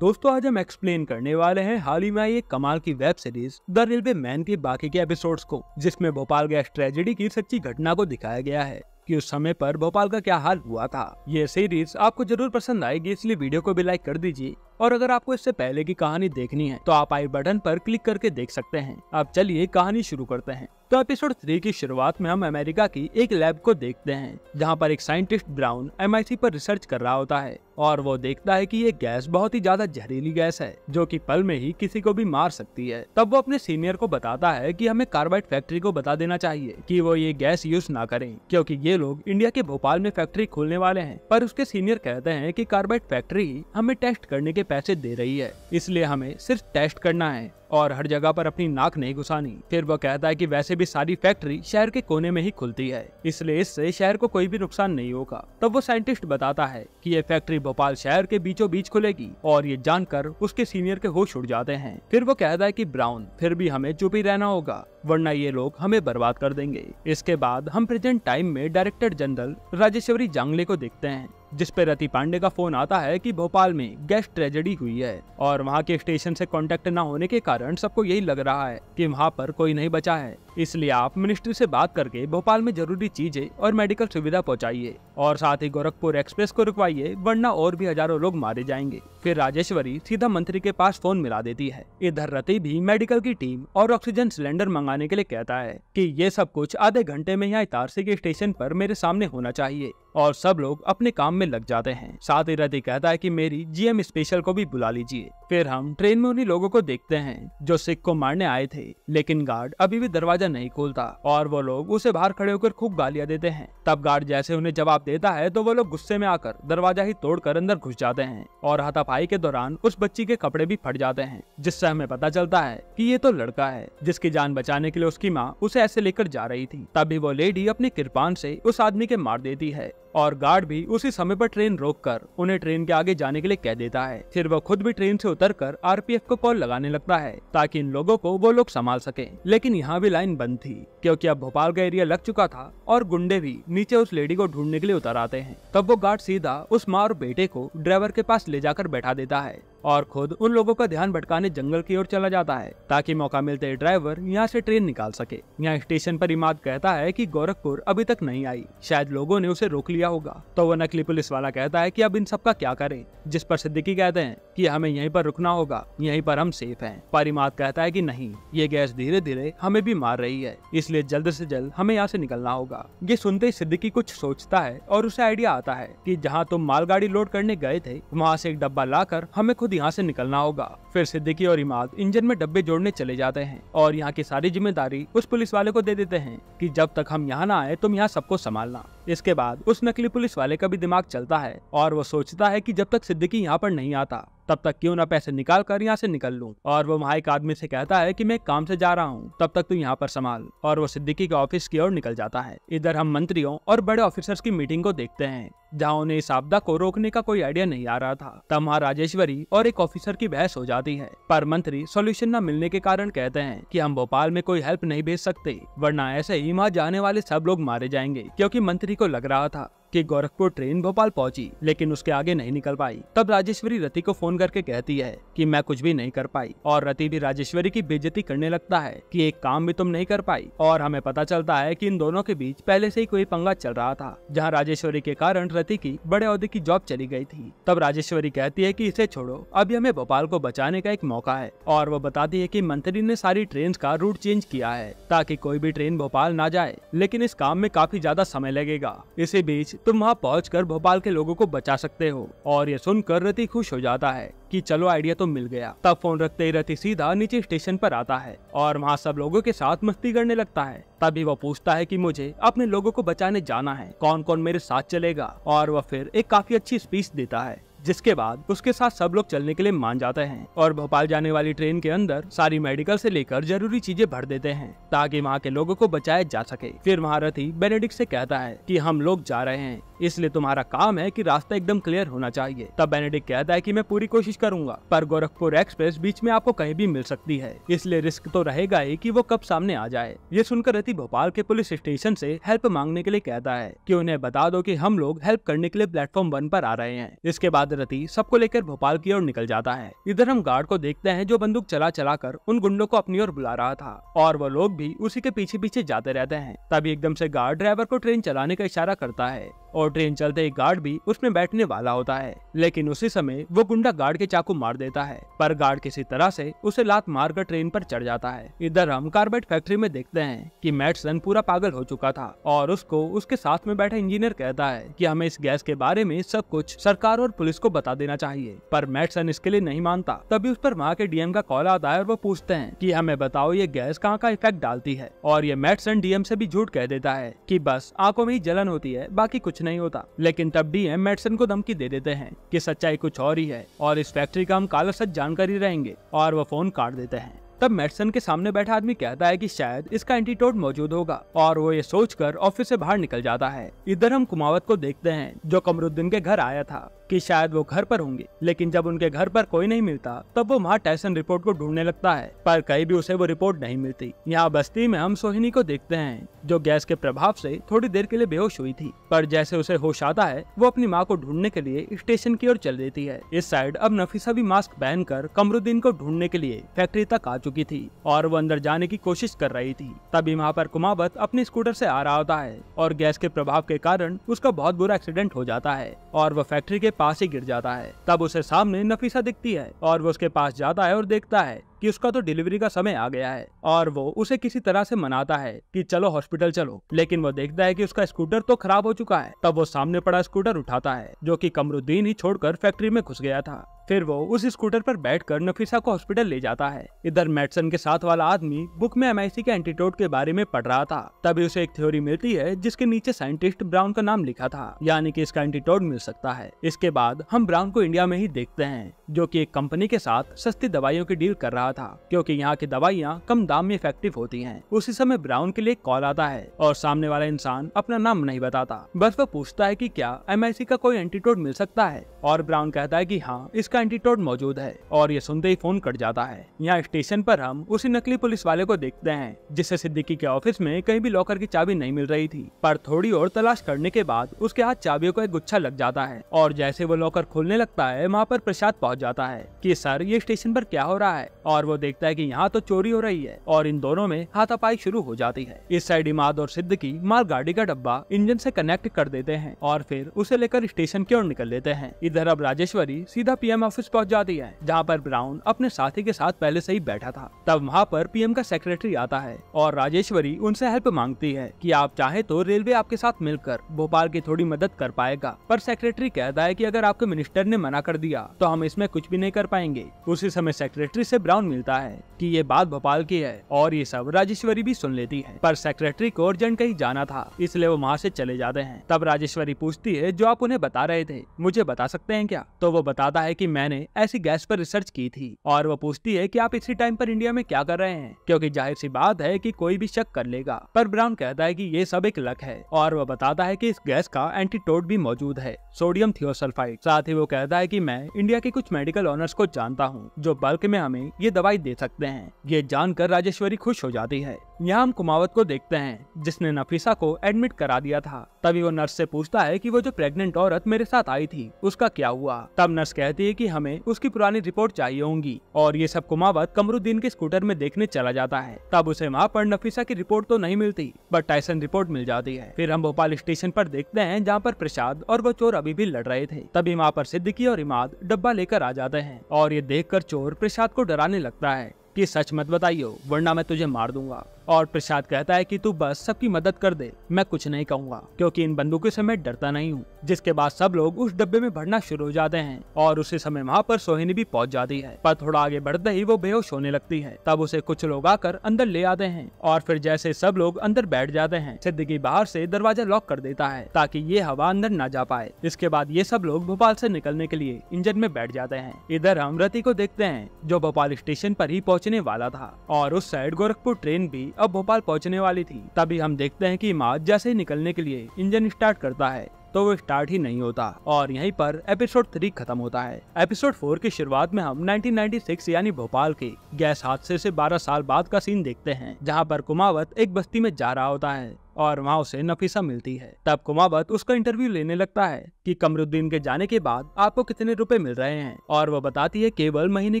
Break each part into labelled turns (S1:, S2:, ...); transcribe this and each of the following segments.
S1: दोस्तों आज हम एक्सप्लेन करने वाले हैं हाल ही में आई एक कमाल की web series the railway men के बाकी के एपिसोड्स को जिसमें भोपाल गैस ट्रेजेडी की सच्ची घटना को दिखाया गया है कि उस समय पर भोपाल का क्या हाल हुआ था ये सीरीज आपको जरूर पसंद आएगी इसलिए वीडियो को भी लाइक कर दीजिए और अगर आपको इससे पहले की कहानी देखनी है तो आप आई बटन पर क्लिक करके देख सकते हैं अब चलिए कहानी शुरू करते हैं तो एपिसोड थ्री की शुरुआत में हम अमेरिका की एक लैब को देखते हैं जहाँ पर एक साइंटिस्ट ब्राउन एम पर रिसर्च कर रहा होता है और वो देखता है कि ये गैस बहुत ही ज्यादा जहरीली गैस है जो कि पल में ही किसी को भी मार सकती है तब वो अपने सीनियर को बताता है कि हमें कार्बाइड फैक्ट्री को बता देना चाहिए कि वो ये गैस यूज ना करें क्योंकि ये लोग इंडिया के भोपाल में फैक्ट्री खोलने वाले हैं पर उसके सीनियर कहते हैं कि कार्बाइड फैक्ट्री हमें टेस्ट करने के पैसे दे रही है इसलिए हमें सिर्फ टेस्ट करना है और हर जगह पर अपनी नाक नहीं घुसानी फिर वह कहता है कि वैसे भी सारी फैक्ट्री शहर के कोने में ही खुलती है इसलिए इससे शहर को कोई भी नुकसान नहीं होगा तब तो वो साइंटिस्ट बताता है कि ये फैक्ट्री भोपाल शहर के बीचों बीच खुलेगी और ये जानकर उसके सीनियर के होश उड़ जाते हैं फिर वो कहता है की ब्राउन फिर भी हमें चुप ही रहना होगा वरना ये लोग हमें बर्बाद कर देंगे इसके बाद हम प्रेजेंट टाइम में डायरेक्टर जनरल राजेश्वरी जांगले को देखते हैं जिस पर रति पांडे का फोन आता है कि भोपाल में गैस ट्रेजेडी हुई है और वहाँ के स्टेशन से कांटेक्ट न होने के कारण सबको यही लग रहा है कि वहाँ पर कोई नहीं बचा है इसलिए आप मिनिस्ट्री से बात करके भोपाल में जरूरी चीजें और मेडिकल सुविधा पहुंचाइए और साथ ही गोरखपुर एक्सप्रेस को रुकवाइए वरना और भी हजारों लोग मारे जाएंगे फिर राजेश्वरी सीधा मंत्री के पास फोन मिला देती है इधर रति भी मेडिकल की टीम और ऑक्सीजन सिलेंडर मंगाने के लिए कहता है की ये सब कुछ आधे घंटे में यहाँ इतारसी के स्टेशन आरोप मेरे सामने होना चाहिए और सब लोग अपने काम में लग जाते हैं साथ ही रति कहता है कि मेरी जीएम स्पेशल को भी बुला लीजिए फिर हम ट्रेन में उन्हीं लोगों को देखते हैं जो सिख को मारने आए थे लेकिन गार्ड अभी भी दरवाजा नहीं खोलता और वो लोग उसे बाहर खड़े होकर खूब गालियां देते हैं तब गार्ड जैसे उन्हें जवाब देता है तो वो लोग गुस्से में आकर दरवाजा ही तोड़कर अंदर घुस जाते हैं और हाथापाई के दौरान उस बच्ची के कपड़े भी फट जाते हैं जिससे हमें पता चलता है की ये तो लड़का है जिसकी जान बचाने के लिए उसकी माँ उसे ऐसे लेकर जा रही थी तभी वो लेडी अपनी कृपान से उस आदमी के मार देती है और गार्ड भी उसी समय पर ट्रेन रोककर उन्हें ट्रेन के आगे जाने के लिए कह देता है फिर वह खुद भी ट्रेन से उतरकर आरपीएफ को कॉल लगाने लगता है ताकि इन लोगों को वो लोग संभाल सके लेकिन यहाँ भी लाइन बंद थी क्योंकि अब भोपाल का एरिया लग चुका था और गुंडे भी नीचे उस लेडी को ढूंढने के लिए उतर आते हैं तब वो गार्ड सीधा उस माँ और बेटे को ड्राइवर के पास ले जाकर बैठा देता है और खुद उन लोगों का ध्यान भटकाने जंगल की ओर चला जाता है ताकि मौका मिलते ड्राइवर यहाँ से ट्रेन निकाल सके यहाँ स्टेशन पर इमाद कहता है कि गोरखपुर अभी तक नहीं आई शायद लोगों ने उसे रोक लिया होगा तो वो नकली पुलिस वाला कहता है की अब इन सबका क्या करे जिस पर सिद्दीकी कहते हैं की हमें यही पर रुकना होगा यही पर हम सेफ है पर इमाद कहता है की नहीं ये गैस धीरे धीरे हमें भी मार रही है इसलिए जल्द ऐसी जल्द हमें यहाँ ऐसी निकलना होगा ये सुनते ही सिद्दीकी कुछ सोचता है और उसे आइडिया आता है की जहाँ तुम मालगाड़ी लोड करने गए थे वहाँ ऐसी एक डब्बा लाकर हमें खुद यहाँ से निकलना होगा फिर सिद्दीकी और इमाद इंजन में डब्बे जोड़ने चले जाते हैं और यहाँ की सारी जिम्मेदारी उस पुलिस वाले को दे देते हैं कि जब तक हम यहाँ ना आए तुम यहाँ सबको संभालना इसके बाद उस नकली पुलिस वाले का भी दिमाग चलता है और वो सोचता है कि जब तक सिद्दीकी यहाँ पर नहीं आता तब तक क्यों ना पैसे निकाल कर यहाँ से निकल लूँ और वो वहाँ एक आदमी से कहता है की मैं काम से जा रहा हूँ तब तक तू यहाँ पर संभाल और वो सिद्दीकी के ऑफिस की ओर निकल जाता है इधर हम मंत्रियों और बड़े ऑफिसर्स की मीटिंग को देखते हैं जहाँ उन्हें इस आपदा को रोकने का कोई आइडिया नहीं आ रहा था तब वहाँ राजेश्वरी और एक ऑफिसर की बहस हो जाती है पर मंत्री सॉल्यूशन न मिलने के कारण कहते हैं कि हम भोपाल में कोई हेल्प नहीं भेज सकते वरना ऐसे ही वहाँ जाने वाले सब लोग मारे जाएंगे क्योंकि मंत्री को लग रहा था कि गोरखपुर ट्रेन भोपाल पहुंची लेकिन उसके आगे नहीं निकल पाई तब राजेश्वरी रति को फोन करके कहती है कि मैं कुछ भी नहीं कर पाई और रति भी राजेश्वरी की बेजती करने लगता है कि एक काम भी तुम नहीं कर पाई और हमें पता चलता है कि इन दोनों के बीच पहले से ही कोई पंगा चल रहा था जहाँ राजेश्वरी के कारण रति की बड़े औहदे की जॉब चली गयी थी तब राजेश्वरी कहती है की इसे छोड़ो अभी हमें भोपाल को बचाने का एक मौका है और वो बताती है की मंत्री ने सारी ट्रेन का रूट चेंज किया है ताकि कोई भी ट्रेन भोपाल न जाए लेकिन इस काम में काफी ज्यादा समय लगेगा इसी बीच तुम वहाँ पहुँच भोपाल के लोगो को बचा सकते हो और ये सुनकर रति खुश हो जाता है कि चलो आइडिया तो मिल गया तब फोन रखते ही रति सीधा नीचे स्टेशन पर आता है और वहाँ सब लोगों के साथ मस्ती करने लगता है तभी वो पूछता है कि मुझे अपने लोगों को बचाने जाना है कौन कौन मेरे साथ चलेगा और वह फिर एक काफी अच्छी स्पीच देता है जिसके बाद उसके साथ सब लोग चलने के लिए मान जाते हैं और भोपाल जाने वाली ट्रेन के अंदर सारी मेडिकल से लेकर जरूरी चीजें भर देते हैं ताकि वहाँ के लोगों को बचाया जा सके फिर महारथी बेनेडिक्ट से कहता है कि हम लोग जा रहे हैं इसलिए तुम्हारा काम है कि रास्ता एकदम क्लियर होना चाहिए तब बेनेडिक कहता है कि मैं पूरी कोशिश करूंगा पर गोरखपुर एक्सप्रेस बीच में आपको कहीं भी मिल सकती है इसलिए रिस्क तो रहेगा ही कि वो कब सामने आ जाए ये सुनकर रति भोपाल के पुलिस स्टेशन से हेल्प मांगने के लिए कहता है की उन्हें बता दो की हम लोग हेल्प करने के लिए प्लेटफॉर्म वन पर आ रहे हैं इसके बाद रति सबको लेकर भोपाल की ओर निकल जाता है इधर हम गार्ड को देखते हैं जो बंदूक चला चला कर उन गुंडों को अपनी ओर बुला रहा था और वो लोग भी उसी के पीछे पीछे जाते रहते हैं तभी एकदम से गार्ड ड्राइवर को ट्रेन चलाने का इशारा करता है और ट्रेन चलते एक गार्ड भी उसमें बैठने वाला होता है लेकिन उसी समय वो गुंडा गार्ड के चाकू मार देता है पर गार्ड किसी तरह से उसे लात मारकर ट्रेन पर चढ़ जाता है इधर हम कार्बेट फैक्ट्री में देखते हैं कि मैटसन पूरा पागल हो चुका था और उसको उसके साथ में बैठा इंजीनियर कहता है की हमें इस गैस के बारे में सब कुछ सरकार और पुलिस को बता देना चाहिए पर मैटसन इसके लिए नहीं मानता तभी उस पर वहाँ के डीएम का कॉल आता है और वो पूछते हैं की हमें बताओ ये गैस कहाँ का इफेक्ट डालती है और ये मैटसन डीएम से भी झूठ कह देता है की बस आंखों में ही जलन होती है बाकी कुछ नहीं नहीं होता लेकिन तब डी एम मेडिसन को धमकी दे देते हैं कि सच्चाई कुछ और ही है और इस फैक्ट्री का हम काला सच जानकारी रहेंगे और वो फोन काट देते हैं तब मेडिसन के सामने बैठा आदमी कहता है कि शायद इसका एंटीटोड मौजूद होगा और वो ये सोचकर ऑफिस से बाहर निकल जाता है इधर हम कुमावत को देखते हैं जो कमरुद्दीन के घर आया था कि शायद वो घर पर होंगे लेकिन जब उनके घर पर कोई नहीं मिलता तब वो वहाँ टैसन रिपोर्ट को ढूंढने लगता है पर कहीं भी उसे वो रिपोर्ट नहीं मिलती यहाँ बस्ती में हम सोहिनी को देखते हैं जो गैस के प्रभाव से थोड़ी देर के लिए बेहोश हुई थी पर जैसे उसे होश आता है वो अपनी माँ को ढूंढने के लिए स्टेशन की ओर चल देती है इस साइड अब नफीसा भी मास्क पहन कर कमरुद्दीन को ढूंढने के लिए फैक्ट्री तक आ चुकी थी और वो अंदर जाने की कोशिश कर रही थी तभी वहाँ पर कुमावत अपने स्कूटर ऐसी आ रहा होता है और गैस के प्रभाव के कारण उसका बहुत बुरा एक्सीडेंट हो जाता है और वह फैक्ट्री के पास ही गिर जाता है तब उसे सामने नफीसा दिखती है और वो उसके पास जाता है और देखता है कि उसका तो डिलीवरी का समय आ गया है और वो उसे किसी तरह से मनाता है कि चलो हॉस्पिटल चलो लेकिन वो देखता है कि उसका स्कूटर तो खराब हो चुका है तब वो सामने पड़ा स्कूटर उठाता है जो कि कमरुद्दीन ही छोड़कर फैक्ट्री में घुस गया था फिर वो उस स्कूटर पर बैठकर नफीसा को हॉस्पिटल ले जाता है इधर मेडिसन के साथ वाला आदमी बुक में एम के एंटीटोड के बारे में पढ़ रहा था तभी उसे एक थ्योरी मिलती है जिसके नीचे साइंटिस्ट ब्राउन का नाम लिखा था यानी कि इसका एंटीटोड मिल सकता है इसके बाद हम ब्राउन को इंडिया में ही देखते हैं जो की एक कंपनी के साथ सस्ती दवाइयों की डील कर रहा था क्यूँकी यहाँ की दवाइयाँ कम दाम में इफेक्टिव होती है उसी समय ब्राउन के लिए कॉल आता है और सामने वाला इंसान अपना नाम नहीं बताता बस वो पूछता है की क्या एम का कोई एंटीटोड मिल सकता है और ब्राउन कहता है की हाँ इसका का एंटीटोड मौजूद है और ये सुनते ही फोन कट जाता है यहाँ स्टेशन पर हम उसी नकली पुलिस वाले को देखते हैं जिससे सिद्दीकी के ऑफिस में कहीं भी लॉकर की चाबी नहीं मिल रही थी पर थोड़ी और तलाश करने के बाद उसके हाथ चाबियों का एक गुच्छा लग जाता है और जैसे वो लॉकर खोलने लगता है वहाँ पर प्रसाद पहुँच जाता है की सर ये स्टेशन पर क्या हो रहा है और वो देखता है की यहाँ तो चोरी हो रही है और इन दोनों में हाथापाई शुरू हो जाती है इस साइड इमाद और सिद्दीकी मालगाड़ी का डब्बा इंजन से कनेक्ट कर देते हैं और फिर उसे लेकर स्टेशन की ओर निकल लेते हैं इधर अब राजेश्वरी सीधा पीएम ऑफिस पहुंच जाती है जहां पर ब्राउन अपने साथी के साथ पहले से ही बैठा था तब वहां पर पीएम का सेक्रेटरी आता है और राजेश्वरी उनसे हेल्प मांगती है कि आप चाहे तो रेलवे आपके साथ मिलकर भोपाल की थोड़ी मदद कर पाएगा पर सेक्रेटरी कहता है कि अगर आपके मिनिस्टर ने मना कर दिया तो हम इसमें कुछ भी नहीं कर पाएंगे उसी समय सेक्रेटरी से ब्राउन मिलता है कि ये बात भोपाल की है और ये सब राजेश्वरी भी सुन लेती है पर सेक्रेटरी को अर्जेंट कहीं जाना था इसलिए वो वहाँ से चले जाते हैं तब राजेश्वरी पूछती है जो आप उन्हें बता रहे थे मुझे बता सकते हैं क्या तो वो बताता है की मैंने ऐसी गैस पर रिसर्च की थी और वो पूछती है की आप इसी टाइम पर इंडिया में क्या कर रहे हैं क्यूँकी जाहिर सी बात है की कोई भी शक कर लेगा पर ब्राउन कहता है की ये सब एक लक है और वो बताता है की इस गैस का एंटीटोड भी मौजूद है सोडियम थियोसल्फाइड साथ ही वो कहता है की मैं इंडिया के कुछ मेडिकल ऑनर्स को जानता हूँ जो बल्क में हमें ये दवाई दे सकते हैं हैं ये जानकर राजेश्वरी खुश हो जाती है यहाँ हम कुमावत को देखते हैं जिसने नफीसा को एडमिट करा दिया था तभी वो नर्स से पूछता है कि वो जो प्रेग्नेंट औरत मेरे साथ आई थी उसका क्या हुआ तब नर्स कहती है कि हमें उसकी पुरानी रिपोर्ट चाहिए होंगी और ये सब कुमावत कमरुद्दीन के स्कूटर में देखने चला जाता है तब उसे वहाँ पर नफीसा की रिपोर्ट तो नहीं मिलती बट टाइसन रिपोर्ट मिल जाती है फिर हम भोपाल स्टेशन पर देखते हैं जहाँ पर प्रसाद और वो चोर अभी भी लड़ रहे थे तभी वहाँ पर सिद्धिकी और इमाद डब्बा लेकर आ जाते हैं और ये देख कर चोर प्रसाद को डराने लगता है ये सच मत बताइयो वरना मैं तुझे मार दूंगा और प्रसाद कहता है कि तू बस सबकी मदद कर दे मैं कुछ नहीं कहूँगा क्योंकि इन बंदूकों से मैं डरता नहीं हूँ जिसके बाद सब लोग उस डब्बे में भरना शुरू हो जाते हैं और उसी समय वहाँ पर सोहिनी भी पहुँच जाती है पर थोड़ा आगे बढ़ते ही वो बेहोश होने लगती है तब उसे कुछ लोग आकर अंदर ले आते हैं और फिर जैसे सब लोग अंदर बैठ जाते हैं सिद्दीकी बाहर से दरवाजा लॉक कर देता है ताकि ये हवा अंदर न जा पाए इसके बाद ये सब लोग भोपाल से निकलने के लिए इंजन में बैठ जाते हैं इधर हम को देखते हैं जो भोपाल स्टेशन पर ही पहुँचने वाला था और उस साइड गोरखपुर ट्रेन भी अब भोपाल पहुंचने वाली थी तभी हम देखते हैं कि माँ जैसे ही निकलने के लिए इंजन स्टार्ट करता है तो वो स्टार्ट ही नहीं होता और यहीं पर एपिसोड थ्री खत्म होता है एपिसोड फोर की शुरुआत में हम 1996 यानी भोपाल के गैस हादसे से 12 साल बाद का सीन देखते हैं जहां पर कुमावत एक बस्ती में जा रहा होता है और वहाँ उसे नफीसा मिलती है तब कुमावत उसका इंटरव्यू लेने लगता है कि कमरुद्दीन के जाने के बाद आपको कितने रुपए मिल रहे हैं और वो बताती है केवल महीने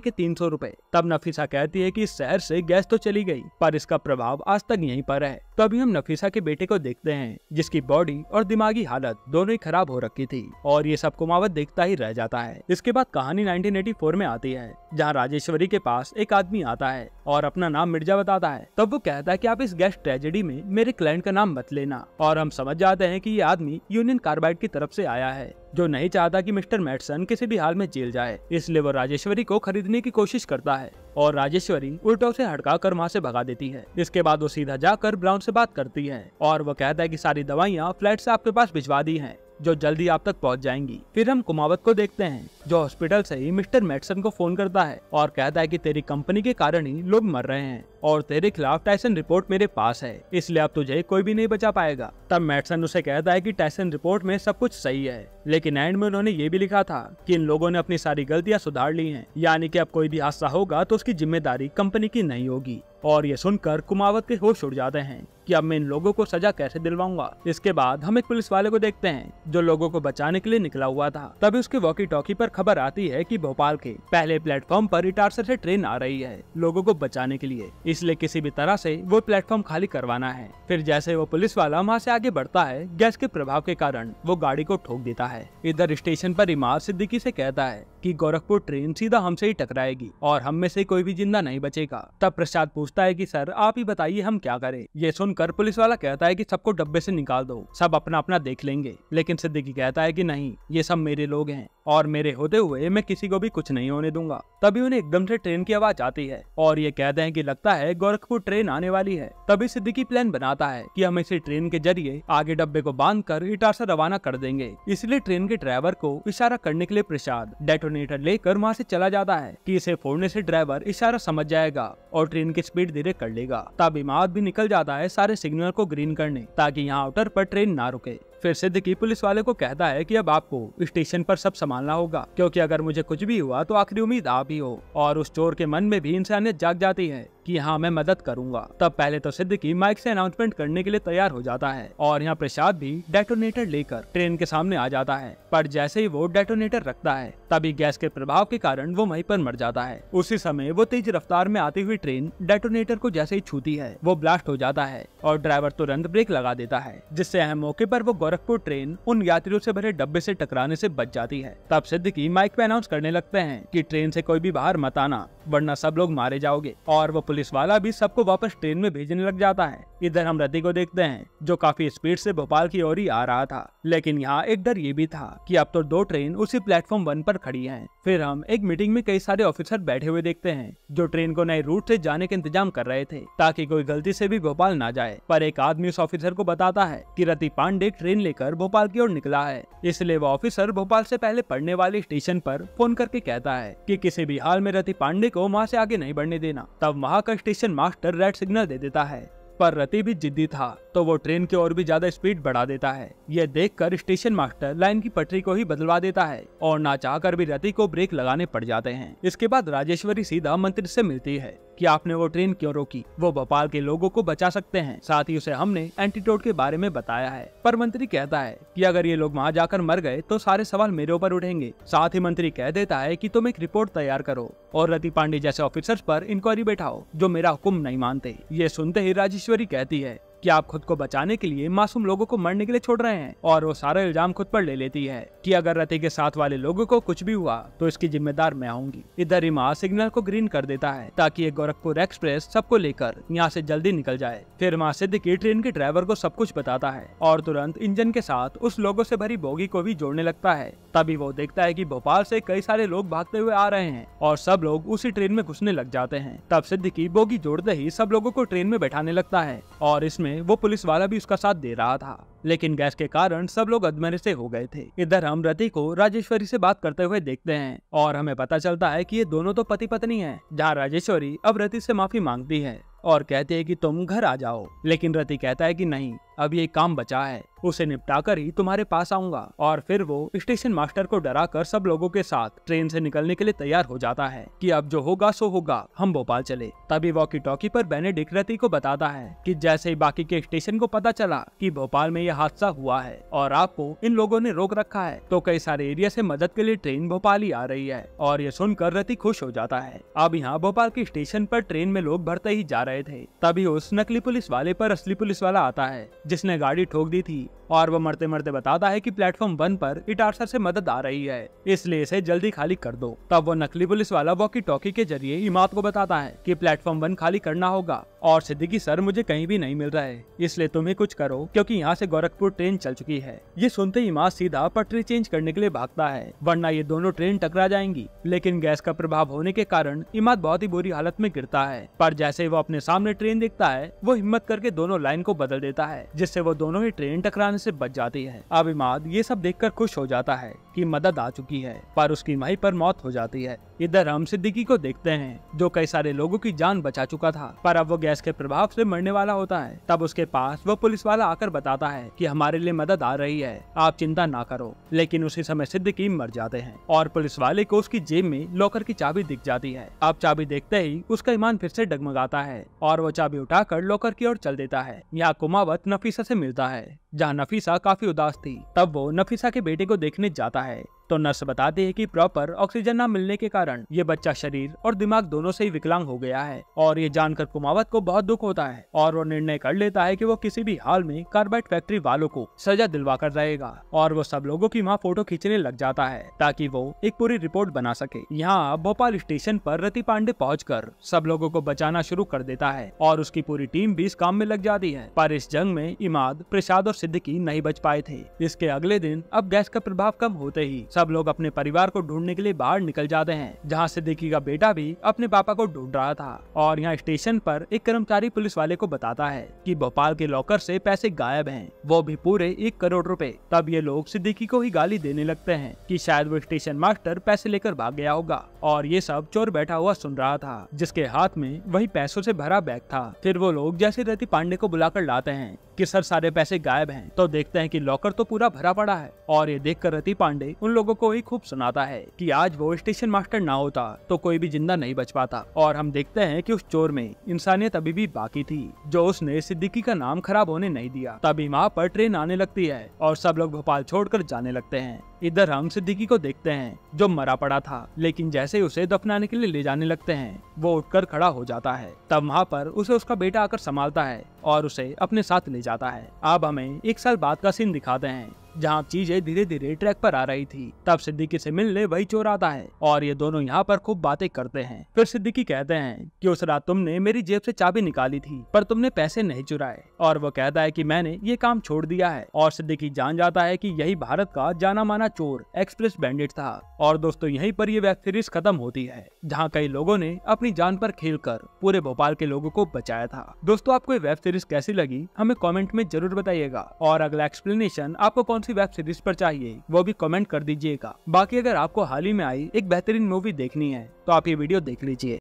S1: के तीन सौ रूपए तब नफीसा कहती है कि शहर से गैस तो चली गई पर इसका प्रभाव आज तक यहीं पर है तो अभी हम नफीसा के बेटे को देखते हैं जिसकी बॉडी और दिमागी हालत दोनों ही खराब हो रखी थी और ये सब कुमावत देखता ही रह जाता है इसके बाद कहानी नाइनटीन में आती है जहाँ राजेश्वरी के पास एक आदमी आता है और अपना नाम मिर्जा बताता है तब वो कहता है की आप इस गैस ट्रेजेडी में मेरे क्लाइंट का नाम नाम मत लेना और हम समझ जाते हैं कि ये आदमी यूनियन कार्बाइड की तरफ से आया है जो नहीं चाहता कि मिस्टर मैटसन किसी भी हाल में जेल जाए इसलिए वो राजेश्वरी को खरीदने की कोशिश करता है और राजेश्वरी उल्टों से हड़का कर वहाँ से भगा देती है इसके बाद वो सीधा जाकर ब्राउन से बात करती है और वो कहता है कि सारी दवाइयाँ फ्लैट से आपके पास भिजवा दी है जो जल्दी आप तक पहुंच जाएंगी फिर हम कुमावत को देखते हैं जो हॉस्पिटल से ही मिस्टर मेडिसन को फोन करता है और कहता है कि तेरी कंपनी के कारण ही लोग मर रहे हैं और तेरे खिलाफ टाइसन रिपोर्ट मेरे पास है इसलिए अब तुझे कोई भी नहीं बचा पाएगा तब मैटसन उसे कहता है कि टाइसन रिपोर्ट में सब कुछ सही है लेकिन एंड में उन्होंने ये भी लिखा था कि इन लोगों ने अपनी सारी गलतियां सुधार ली हैं यानी कि अब कोई भी हादसा होगा तो उसकी जिम्मेदारी कंपनी की नहीं होगी और ये सुनकर कुमावत के होश उड़ जाते हैं कि अब मैं इन लोगों को सजा कैसे दिलवाऊंगा इसके बाद हम एक पुलिस वाले को देखते हैं जो लोगों को बचाने के लिए निकला हुआ था तभी उसके वॉकी टॉकी पर खबर आती है कि भोपाल के पहले प्लेटफॉर्म पर इटारसर से ट्रेन आ रही है लोगों को बचाने के लिए इसलिए किसी भी तरह से वो प्लेटफॉर्म खाली करवाना है फिर जैसे वो पुलिस वाला वहाँ से आगे बढ़ता है गैस के प्रभाव के कारण वो गाड़ी को ठोक देता है इधर स्टेशन पर इमार सिद्दीकी से कहता है कि गोरखपुर ट्रेन सीधा हमसे ही टकराएगी और हम में से कोई भी जिंदा नहीं बचेगा तब प्रसाद पूछ पूछता है कि सर आप ही बताइए हम क्या करें ये सुनकर पुलिस वाला कहता है कि सबको डब्बे से निकाल दो सब अपना अपना देख लेंगे लेकिन सिद्दीकी कहता है कि नहीं ये सब मेरे लोग हैं और मेरे होते हुए मैं किसी को भी कुछ नहीं होने दूंगा तभी उन्हें एकदम से ट्रेन की आवाज आती है और ये कहते हैं कि लगता है गोरखपुर ट्रेन आने वाली है तभी सिद्दीकी प्लान बनाता है कि हम इसे ट्रेन के जरिए आगे डब्बे को बांध कर इटारसा रवाना कर देंगे इसलिए ट्रेन के ड्राइवर को इशारा करने के लिए प्रसाद डेटोनेटर लेकर वहाँ ऐसी चला जाता है की इसे फोड़ने ऐसी ड्राइवर इशारा समझ जाएगा और ट्रेन की स्पीड स्पीड धीरे कर लेगा तब इमाद भी निकल जाता है सारे सिग्नल को ग्रीन करने ताकि यहाँ आउटर पर ट्रेन ना रुके फिर सिद्दीकी पुलिस वाले को कहता है कि अब आपको स्टेशन पर सब संभालना होगा क्योंकि अगर मुझे कुछ भी हुआ तो आखिरी उम्मीद आप ही हो और उस चोर के मन में भी इंसानियत जाग जाती है कि हाँ मैं मदद करूंगा तब पहले तो की माइक से अनाउंसमेंट करने के लिए तैयार हो जाता है और यहाँ प्रसाद भी डेटोनेटर लेकर ट्रेन के सामने आ जाता है पर जैसे ही वो डेटोनेटर रखता है तभी गैस के प्रभाव के कारण वो वहीं पर मर जाता है उसी समय वो तेज रफ्तार में आती हुई ट्रेन डेटोनेटर को जैसे ही छूती है वो ब्लास्ट हो जाता है और ड्राइवर तुरंत ब्रेक लगा देता है जिससे अहम मौके पर वो गोरखपुर ट्रेन उन यात्रियों से भरे डब्बे से टकराने से बच जाती है तब की माइक पे अनाउंस करने लगते हैं कि ट्रेन से कोई भी बाहर मत आना वरना सब लोग मारे जाओगे और वो पुलिस वाला भी सबको वापस ट्रेन में भेजने लग जाता है इधर हम रति को देखते हैं जो काफी स्पीड से भोपाल की ओर ही आ रहा था लेकिन यहाँ एक डर ये भी था कि अब तो दो ट्रेन उसी प्लेटफॉर्म वन पर खड़ी है फिर हम एक मीटिंग में कई सारे ऑफिसर बैठे हुए देखते हैं जो ट्रेन को नए रूट से जाने का इंतजाम कर रहे थे ताकि कोई गलती से भी भोपाल ना जाए पर एक आदमी उस ऑफिसर को बताता है की रति पांडे ट्रेन ट्रेन लेकर भोपाल की ओर निकला है इसलिए वह ऑफिसर भोपाल से पहले पढ़ने वाले स्टेशन पर फोन करके कहता है कि किसी भी हाल में रति पांडे को वहाँ से आगे नहीं बढ़ने देना तब वहाँ का स्टेशन मास्टर रेड सिग्नल दे देता है पर रति भी जिद्दी था तो वो ट्रेन की और भी ज्यादा स्पीड बढ़ा देता है यह देखकर स्टेशन मास्टर लाइन की पटरी को ही बदलवा देता है और ना चाहकर भी रति को ब्रेक लगाने पड़ जाते हैं इसके बाद राजेश्वरी सीधा मंत्री से मिलती है कि आपने वो ट्रेन क्यों रोकी वो भोपाल के लोगों को बचा सकते हैं साथ ही उसे हमने एंटीटोड के बारे में बताया है पर मंत्री कहता है कि अगर ये लोग वहाँ जाकर मर गए तो सारे सवाल मेरे ऊपर उठेंगे साथ ही मंत्री कह देता है कि तुम एक रिपोर्ट तैयार करो और रति पांडे जैसे ऑफिसर्स पर इंक्वायरी बैठाओ जो मेरा हुक्म नहीं मानते ये सुनते ही राजेश्वरी कहती है कि आप खुद को बचाने के लिए मासूम लोगों को मरने के लिए छोड़ रहे हैं और वो सारा इल्जाम खुद पर ले लेती है कि अगर रति के साथ वाले लोगों को कुछ भी हुआ तो इसकी जिम्मेदार मैं आऊंगी इधर रिमा सिग्नल को ग्रीन कर देता है ताकि ये गोरखपुर एक्सप्रेस सबको लेकर यहाँ से जल्दी निकल जाए फिर माँ सिद्ध की ट्रेन के ड्राइवर को सब कुछ बताता है और तुरंत इंजन के साथ उस लोगो ऐसी भरी बोगी को भी जोड़ने लगता है तभी वो देखता है की भोपाल ऐसी कई सारे लोग भागते हुए आ रहे हैं और सब लोग उसी ट्रेन में घुसने लग जाते हैं तब सिद्ध की बोगी जोड़ते ही सब लोगो को ट्रेन में बैठाने लगता है और इसमें में वो पुलिस वाला भी उसका साथ दे रहा था लेकिन गैस के कारण सब लोग अदमरे से हो गए थे इधर हम रति को राजेश्वरी से बात करते हुए देखते हैं और हमें पता चलता है कि ये दोनों तो पति पत्नी हैं जहाँ राजेश्वरी अब रति से माफी मांगती है और कहती है कि तुम घर आ जाओ लेकिन रति कहता है कि नहीं अब ये काम बचा है उसे निपटाकर ही तुम्हारे पास आऊंगा और फिर वो स्टेशन मास्टर को डराकर सब लोगों के साथ ट्रेन से निकलने के लिए तैयार हो जाता है कि अब जो होगा सो होगा हम भोपाल चले तभी वॉकी टॉकी पर बेनेडिक रति को बताता है कि जैसे ही बाकी के स्टेशन को पता चला कि भोपाल में यह हादसा हुआ है और आपको इन लोगों ने रोक रखा है तो कई सारे एरिया ऐसी मदद के लिए ट्रेन भोपाल ही आ रही है और ये सुनकर रति खुश हो जाता है अब यहाँ भोपाल के स्टेशन आरोप ट्रेन में लोग भरते ही जा रहे थे तभी उस नकली पुलिस वाले आरोप असली पुलिस वाला आता है जिसने गाड़ी ठोक दी थी और वह मरते मरते बताता है कि प्लेटफॉर्म वन पर इटारसर से मदद आ रही है इसलिए इसे जल्दी खाली कर दो तब वो नकली पुलिस वाला वॉकी टॉकी के जरिए इमात को बताता है कि प्लेटफॉर्म वन खाली करना होगा और सिद्दीकी सर मुझे कहीं भी नहीं मिल रहा है इसलिए तुम्हें कुछ करो क्योंकि यहाँ से गोरखपुर ट्रेन चल चुकी है ये सुनते ही माँ सीधा पटरी चेंज करने के लिए भागता है वरना ये दोनों ट्रेन टकरा जाएंगी लेकिन गैस का प्रभाव होने के कारण इमाद बहुत ही बुरी हालत में गिरता है पर जैसे वो अपने सामने ट्रेन देखता है वो हिम्मत करके दोनों लाइन को बदल देता है जिससे वो दोनों ही ट्रेन टकराने से बच जाती है अब इमाद ये सब देखकर खुश हो जाता है कि मदद आ चुकी है पर उसकी माई पर मौत हो जाती है इधर हम सिद्दीकी को देखते हैं जो कई सारे लोगों की जान बचा चुका था पर अब वो गैस के प्रभाव से मरने वाला होता है तब उसके पास वो पुलिस वाला आकर बताता है कि हमारे लिए मदद आ रही है आप चिंता ना करो लेकिन उसी समय सिद्दीकी मर जाते हैं और पुलिस वाले को उसकी जेब में लॉकर की चाबी दिख जाती है अब चाबी देखते ही उसका ईमान फिर से डगमगाता है और वो चाबी उठा लॉकर की ओर चल देता है यहाँ कुमावत नफीसा ऐसी मिलता है जहाँ नफीसा काफी उदास थी तब वो नफीसा के बेटे को देखने जाता है तो नर्स बताती है कि प्रॉपर ऑक्सीजन न मिलने के कारण ये बच्चा शरीर और दिमाग दोनों से ही विकलांग हो गया है और ये जानकर कुमावत को बहुत दुख होता है और वो निर्णय कर लेता है कि वो किसी भी हाल में कार्बेट फैक्ट्री वालों को सजा दिलवा कर रहेगा और वो सब लोगों की माँ फोटो खींचने लग जाता है ताकि वो एक पूरी रिपोर्ट बना सके यहाँ भोपाल स्टेशन पर रति पांडे पहुँच सब लोगों को बचाना शुरू कर देता है और उसकी पूरी टीम भी इस काम में लग जाती है पर इस जंग में इमाद प्रसाद और सिद्दीकी नहीं बच पाए थे इसके अगले दिन अब गैस का प्रभाव कम होते ही सब लोग अपने परिवार को ढूंढने के लिए बाहर निकल जाते हैं जहाँ सिद्दीकी का बेटा भी अपने पापा को ढूंढ रहा था और यहाँ स्टेशन पर एक कर्मचारी पुलिस वाले को बताता है कि भोपाल के लॉकर से पैसे गायब हैं वो भी पूरे एक करोड़ रुपए तब ये लोग सिद्दीकी को ही गाली देने लगते हैं कि शायद वो स्टेशन मास्टर पैसे लेकर भाग गया होगा और ये सब चोर बैठा हुआ सुन रहा था जिसके हाथ में वही पैसों से भरा बैग था फिर वो लोग जैसे रहती पांडे को बुलाकर लाते हैं कि सर सारे पैसे गायब हैं तो देखते हैं कि लॉकर तो पूरा भरा पड़ा है और ये देखकर रति पांडे उन लोगों को ही खूब सुनाता है कि आज वो स्टेशन मास्टर ना होता तो कोई भी जिंदा नहीं बच पाता और हम देखते हैं कि उस चोर में इंसानियत अभी भी बाकी थी जो उसने सिद्दीकी का नाम खराब होने नहीं दिया तभी वहाँ पर ट्रेन आने लगती है और सब लोग भोपाल छोड़ जाने लगते हैं इधर हम सिद्दीकी को देखते हैं जो मरा पड़ा था लेकिन जैसे ही उसे दफनाने के लिए ले जाने लगते हैं वो उठकर खड़ा हो जाता है तब वहाँ पर उसे उसका बेटा आकर संभालता है और उसे अपने साथ ले जाता है अब हमें एक साल बाद का सीन दिखाते हैं जहाँ चीजें धीरे धीरे ट्रैक पर आ रही थी तब सिद्दीकी से मिलने वही चोर आता है और ये दोनों यहाँ पर खूब बातें करते हैं फिर सिद्दीकी कहते हैं कि उस रात तुमने मेरी जेब से चाबी निकाली थी पर तुमने पैसे नहीं चुराए और वो कहता है कि मैंने ये काम छोड़ दिया है और सिद्दीकी जान जाता है कि यही भारत का जाना माना चोर एक्सप्रेस बैंडिट था और दोस्तों यहीं पर ये वेब सीरीज खत्म होती है जहाँ कई लोगों ने अपनी जान पर खेलकर पूरे भोपाल के लोगों को बचाया था दोस्तों आपको ये वेब सीरीज कैसी लगी हमें कॉमेंट में जरूर बताइएगा और अगला एक्सप्लेनेशन आपको कौन सी वेब सीरीज आरोप चाहिए वो भी कॉमेंट कर दीजिएगा बाकी अगर आपको हाल ही में आई एक बेहतरीन मूवी देखनी है तो आप ये वीडियो देख लीजिए